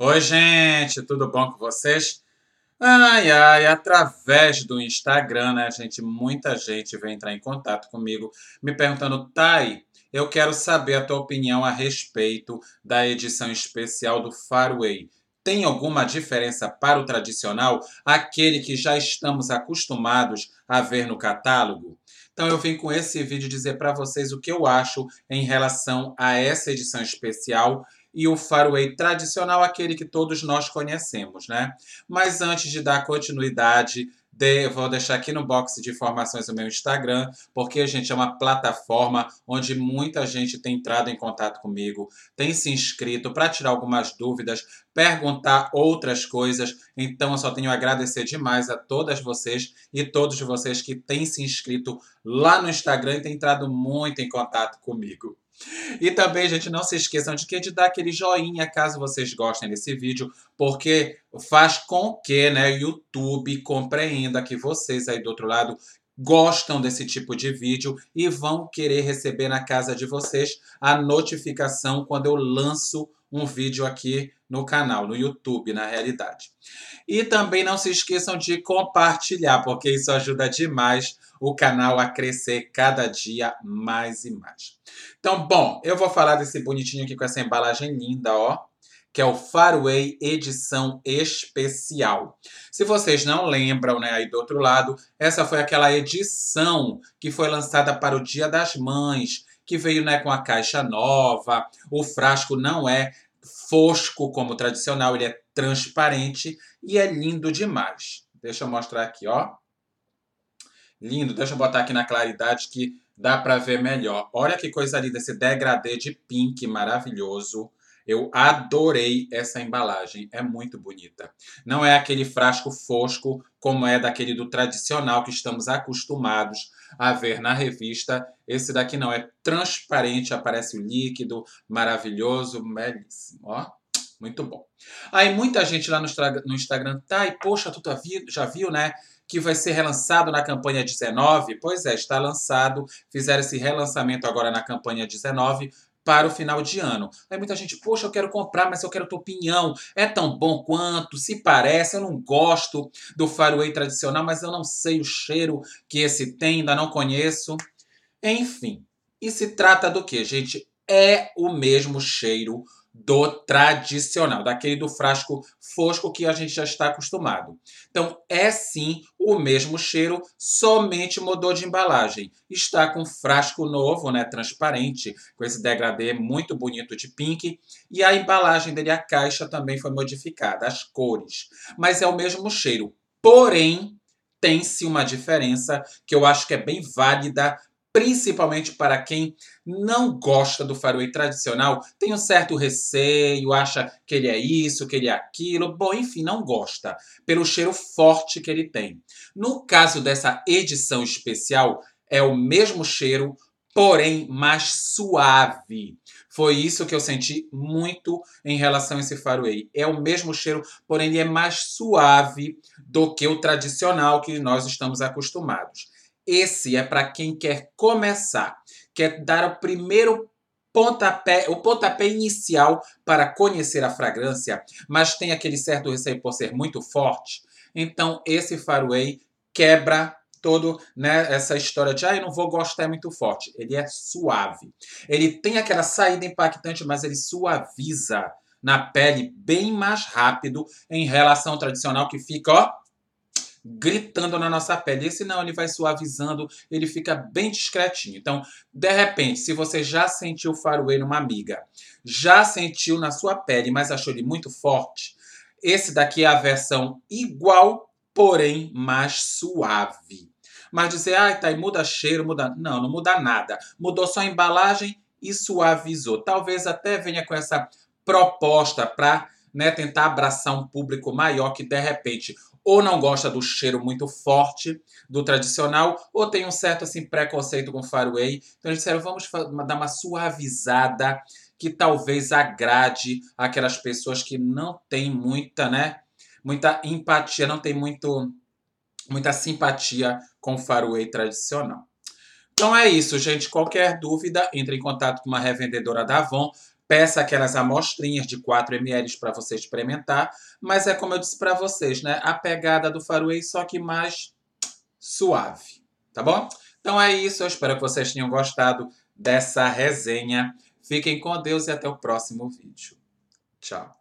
Oi, gente, tudo bom com vocês? Ai, ai, através do Instagram, né, gente? Muita gente vem entrar em contato comigo me perguntando, Thay, eu quero saber a tua opinião a respeito da edição especial do Faraway. Tem alguma diferença para o tradicional, aquele que já estamos acostumados a ver no catálogo? Então eu vim com esse vídeo dizer para vocês o que eu acho em relação a essa edição especial e o faraway tradicional, aquele que todos nós conhecemos, né? Mas antes de dar continuidade, de, vou deixar aqui no box de informações o meu Instagram, porque, a gente, é uma plataforma onde muita gente tem entrado em contato comigo, tem se inscrito para tirar algumas dúvidas, perguntar outras coisas. Então, eu só tenho a agradecer demais a todas vocês e todos vocês que têm se inscrito lá no Instagram e têm entrado muito em contato comigo. E também, gente, não se esqueçam de que de dar aquele joinha caso vocês gostem desse vídeo, porque faz com que né, YouTube compreenda que vocês aí do outro lado gostam desse tipo de vídeo e vão querer receber na casa de vocês a notificação quando eu lanço um vídeo aqui no canal, no YouTube, na realidade. E também não se esqueçam de compartilhar, porque isso ajuda demais o canal a crescer cada dia mais e mais. Então, bom, eu vou falar desse bonitinho aqui com essa embalagem linda, ó que é o Farway edição especial. Se vocês não lembram, né, aí do outro lado, essa foi aquela edição que foi lançada para o Dia das Mães, que veio, né, com a caixa nova, o frasco não é fosco como tradicional, ele é transparente e é lindo demais. Deixa eu mostrar aqui, ó. Lindo, deixa eu botar aqui na claridade que dá para ver melhor. Olha que coisa linda, esse degradê de pink maravilhoso. Eu adorei essa embalagem, é muito bonita. Não é aquele frasco fosco como é daquele do tradicional que estamos acostumados, a ver na revista. Esse daqui não, é transparente, aparece o líquido, maravilhoso, belíssimo, ó. Muito bom. Aí muita gente lá no, Instagram, tá, e poxa, tu tá já viu, né? que vai ser relançado na campanha 19? Pois é, está lançado. Fizeram esse relançamento agora na campanha 19 para o final de ano. Aí muita gente, poxa, eu quero comprar, mas eu quero tua opinião. É tão bom quanto? Se parece, eu não gosto do Faraway tradicional, mas eu não sei o cheiro que esse tem, ainda não conheço. Enfim, e se trata do que, gente? É o mesmo cheiro do tradicional, daquele do frasco fosco que a gente já está acostumado. Então, é sim o mesmo cheiro, somente mudou de embalagem. Está com frasco novo, né, transparente, com esse degradê muito bonito de pink, e a embalagem dele, a caixa também foi modificada, as cores. Mas é o mesmo cheiro. Porém, tem-se uma diferença que eu acho que é bem válida principalmente para quem não gosta do faroe tradicional, tem um certo receio, acha que ele é isso, que ele é aquilo, bom, enfim, não gosta, pelo cheiro forte que ele tem. No caso dessa edição especial, é o mesmo cheiro, porém mais suave. Foi isso que eu senti muito em relação a esse faroei. É o mesmo cheiro, porém ele é mais suave do que o tradicional que nós estamos acostumados. Esse é para quem quer começar, quer dar o primeiro pontapé, o pontapé inicial para conhecer a fragrância, mas tem aquele certo receio por ser muito forte. Então esse faraway quebra todo né, essa história de ah, eu não vou gostar é muito forte. Ele é suave. Ele tem aquela saída impactante, mas ele suaviza na pele bem mais rápido em relação ao tradicional que fica, ó, gritando na nossa pele. Esse não, ele vai suavizando, ele fica bem discretinho. Então, de repente, se você já sentiu o faroe numa amiga, já sentiu na sua pele, mas achou ele muito forte, esse daqui é a versão igual, porém mais suave. Mas dizer, ai, tá ah, e muda cheiro, muda. Não, não muda nada. Mudou só a embalagem e suavizou. Talvez até venha com essa proposta para né, tentar abraçar um público maior que de repente ou não gosta do cheiro muito forte do tradicional, ou tem um certo assim preconceito com faraway. Então eles disseram, vamos dar uma suavizada que talvez agrade aquelas pessoas que não têm muita, né? Muita empatia, não tem muito muita simpatia com o faraway tradicional. Então é isso, gente. Qualquer dúvida, entre em contato com uma revendedora da Avon. Peça aquelas amostrinhas de 4 ml para você experimentar, mas é como eu disse para vocês, né? A pegada do Faroe, só que mais suave, tá bom? Então é isso, eu espero que vocês tenham gostado dessa resenha. Fiquem com Deus e até o próximo vídeo. Tchau.